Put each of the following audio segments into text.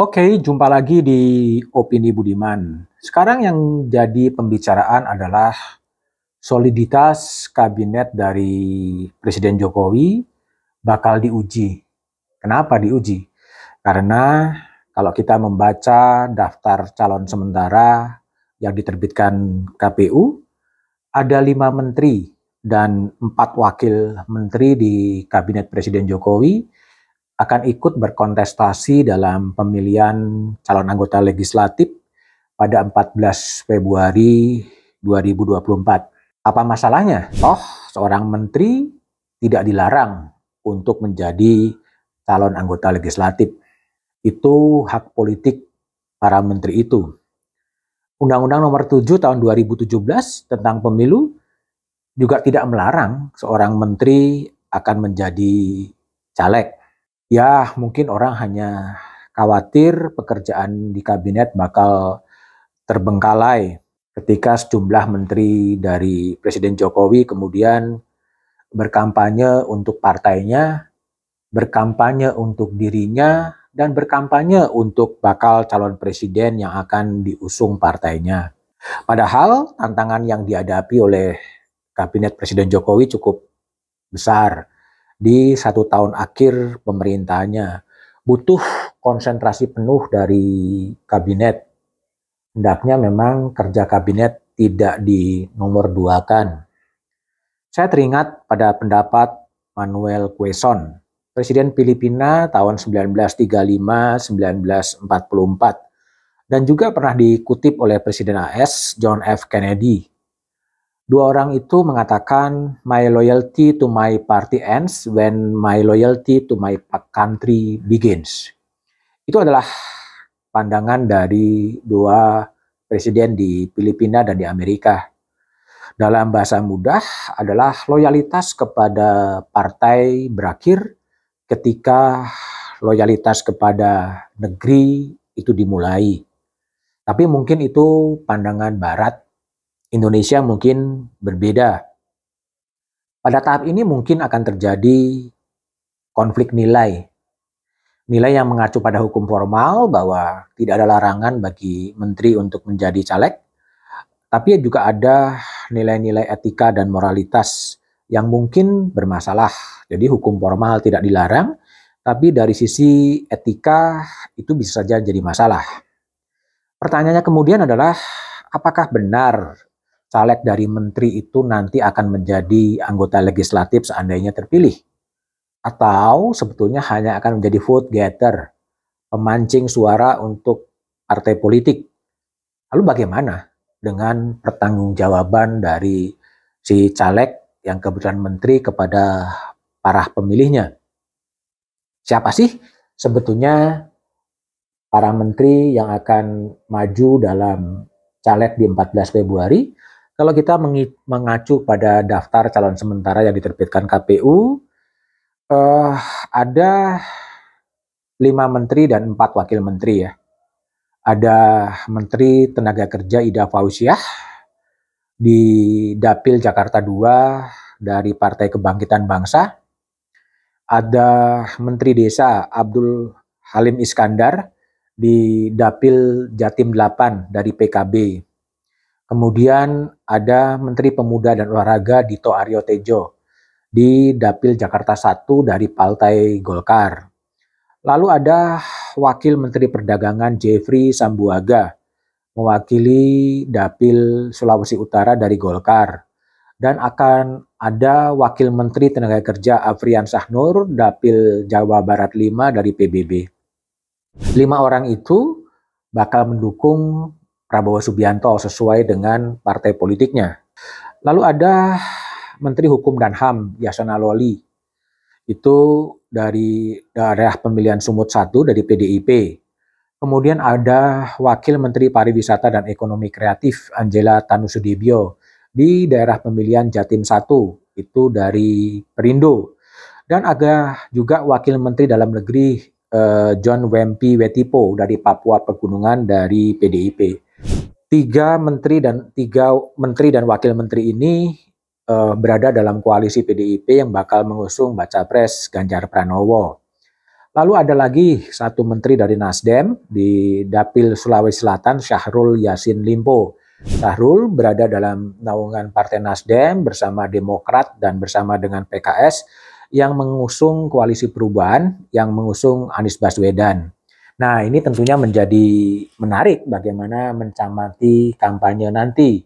Oke, jumpa lagi di Opini Budiman. Sekarang yang jadi pembicaraan adalah soliditas kabinet dari Presiden Jokowi bakal diuji. Kenapa diuji? Karena kalau kita membaca daftar calon sementara yang diterbitkan KPU, ada lima menteri dan empat wakil menteri di Kabinet Presiden Jokowi akan ikut berkontestasi dalam pemilihan calon anggota legislatif pada 14 Februari 2024. Apa masalahnya? Oh, seorang menteri tidak dilarang untuk menjadi calon anggota legislatif. Itu hak politik para menteri itu. Undang-Undang nomor 7 tahun 2017 tentang pemilu juga tidak melarang seorang menteri akan menjadi caleg ya mungkin orang hanya khawatir pekerjaan di kabinet bakal terbengkalai ketika sejumlah menteri dari Presiden Jokowi kemudian berkampanye untuk partainya, berkampanye untuk dirinya, dan berkampanye untuk bakal calon presiden yang akan diusung partainya. Padahal tantangan yang dihadapi oleh kabinet Presiden Jokowi cukup besar di satu tahun akhir pemerintahnya Butuh konsentrasi penuh dari kabinet. Hendaknya memang kerja kabinet tidak di nomor dua kan. Saya teringat pada pendapat Manuel Quezon, Presiden Filipina tahun 1935-1944, dan juga pernah dikutip oleh Presiden AS John F. Kennedy Dua orang itu mengatakan, "My loyalty to my party ends when my loyalty to my country begins." Itu adalah pandangan dari dua presiden di Filipina dan di Amerika. Dalam bahasa mudah adalah loyalitas kepada partai berakhir ketika loyalitas kepada negeri itu dimulai. Tapi mungkin itu pandangan barat Indonesia mungkin berbeda. Pada tahap ini mungkin akan terjadi konflik nilai. Nilai yang mengacu pada hukum formal bahwa tidak ada larangan bagi menteri untuk menjadi caleg, tapi juga ada nilai-nilai etika dan moralitas yang mungkin bermasalah. Jadi hukum formal tidak dilarang, tapi dari sisi etika itu bisa saja jadi masalah. Pertanyaannya kemudian adalah apakah benar caleg dari menteri itu nanti akan menjadi anggota legislatif seandainya terpilih. Atau sebetulnya hanya akan menjadi vote getter, pemancing suara untuk partai politik. Lalu bagaimana dengan pertanggungjawaban dari si caleg yang kebetulan menteri kepada para pemilihnya? Siapa sih sebetulnya para menteri yang akan maju dalam caleg di 14 Februari? Kalau kita mengacu pada daftar calon sementara yang diterbitkan KPU, eh, ada lima menteri dan empat wakil menteri ya. Ada Menteri Tenaga Kerja Ida Fauziah di Dapil Jakarta II dari Partai Kebangkitan Bangsa. Ada Menteri Desa Abdul Halim Iskandar di Dapil Jatim 8 dari PKB Kemudian ada Menteri Pemuda dan Olahraga Dito Aryo Tejo di Dapil Jakarta 1 dari Partai Golkar. Lalu ada Wakil Menteri Perdagangan Jeffrey Sambuaga mewakili Dapil Sulawesi Utara dari Golkar. Dan akan ada Wakil Menteri Tenaga Kerja Afrian Sahnur Dapil Jawa Barat 5 dari PBB. Lima orang itu bakal mendukung Prabowo Subianto sesuai dengan partai politiknya. Lalu ada Menteri Hukum dan HAM Yasona Loli. Itu dari daerah pemilihan Sumut 1 dari PDIP. Kemudian ada Wakil Menteri Pariwisata dan Ekonomi Kreatif Angela Tanusudibio di daerah pemilihan Jatim 1 itu dari Perindo. Dan ada juga Wakil Menteri Dalam Negeri eh, John Wempi Wetipo dari Papua Pegunungan dari PDIP. Tiga menteri dan tiga menteri dan wakil menteri ini uh, berada dalam koalisi PDIP yang bakal mengusung baca pres Ganjar Pranowo. Lalu ada lagi satu menteri dari Nasdem di Dapil Sulawesi Selatan, Syahrul Yasin Limpo. Syahrul berada dalam naungan Partai Nasdem bersama Demokrat dan bersama dengan PKS yang mengusung koalisi perubahan yang mengusung Anies Baswedan. Nah, ini tentunya menjadi menarik bagaimana mencamati kampanye nanti.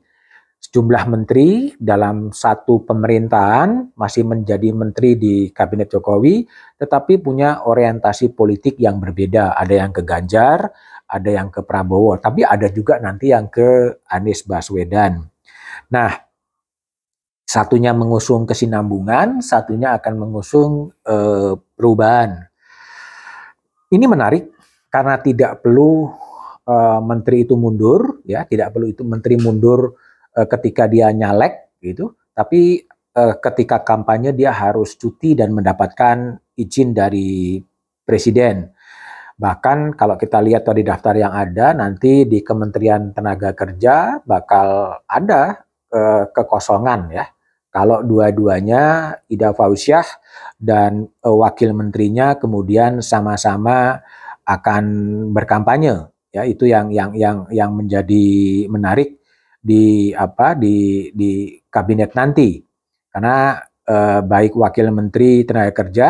Sejumlah menteri dalam satu pemerintahan masih menjadi menteri di kabinet Jokowi, tetapi punya orientasi politik yang berbeda. Ada yang ke Ganjar, ada yang ke Prabowo, tapi ada juga nanti yang ke Anies Baswedan. Nah, satunya mengusung kesinambungan, satunya akan mengusung eh, perubahan. Ini menarik karena tidak perlu uh, menteri itu mundur, ya tidak perlu itu menteri mundur uh, ketika dia nyalek gitu, tapi uh, ketika kampanye dia harus cuti dan mendapatkan izin dari presiden. Bahkan kalau kita lihat tadi daftar yang ada nanti di Kementerian Tenaga Kerja bakal ada uh, kekosongan ya. Kalau dua-duanya Ida Fauziah dan uh, wakil menterinya kemudian sama-sama akan berkampanye ya itu yang yang yang yang menjadi menarik di apa di di kabinet nanti karena eh, baik wakil menteri tenaga kerja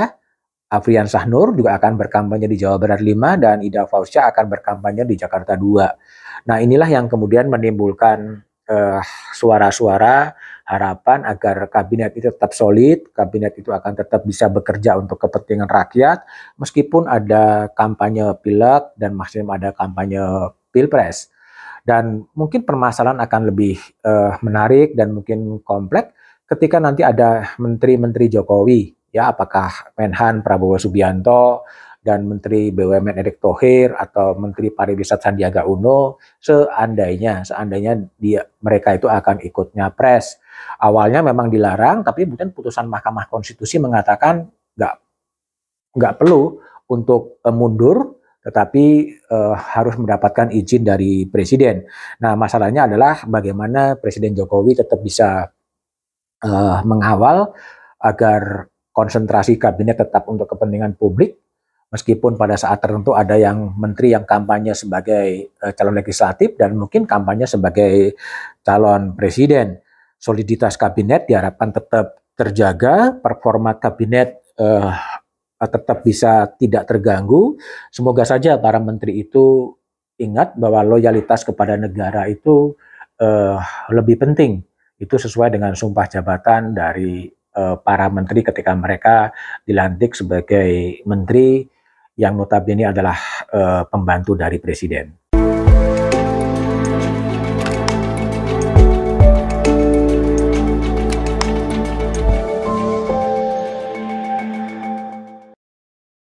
Afrian Sahnur juga akan berkampanye di Jawa Barat 5 dan Ida Fauzia akan berkampanye di Jakarta 2. Nah, inilah yang kemudian menimbulkan eh, suara-suara eh, harapan agar kabinet itu tetap solid, kabinet itu akan tetap bisa bekerja untuk kepentingan rakyat, meskipun ada kampanye pilek dan maksimum ada kampanye pilpres. Dan mungkin permasalahan akan lebih uh, menarik dan mungkin kompleks ketika nanti ada menteri-menteri Jokowi, ya apakah Menhan Prabowo Subianto dan Menteri BUMN Erick Thohir atau Menteri Pariwisata Sandiaga Uno seandainya seandainya dia mereka itu akan ikutnya nyapres Awalnya memang dilarang, tapi kemudian putusan Mahkamah Konstitusi mengatakan nggak nggak perlu untuk eh, mundur, tetapi eh, harus mendapatkan izin dari presiden. Nah, masalahnya adalah bagaimana Presiden Jokowi tetap bisa eh, mengawal agar konsentrasi kabinet tetap untuk kepentingan publik, meskipun pada saat tertentu ada yang menteri yang kampanye sebagai eh, calon legislatif dan mungkin kampanye sebagai calon presiden soliditas kabinet diharapkan tetap terjaga, performa kabinet uh, tetap bisa tidak terganggu. Semoga saja para menteri itu ingat bahwa loyalitas kepada negara itu uh, lebih penting. Itu sesuai dengan sumpah jabatan dari uh, para menteri ketika mereka dilantik sebagai menteri yang notabene adalah uh, pembantu dari presiden.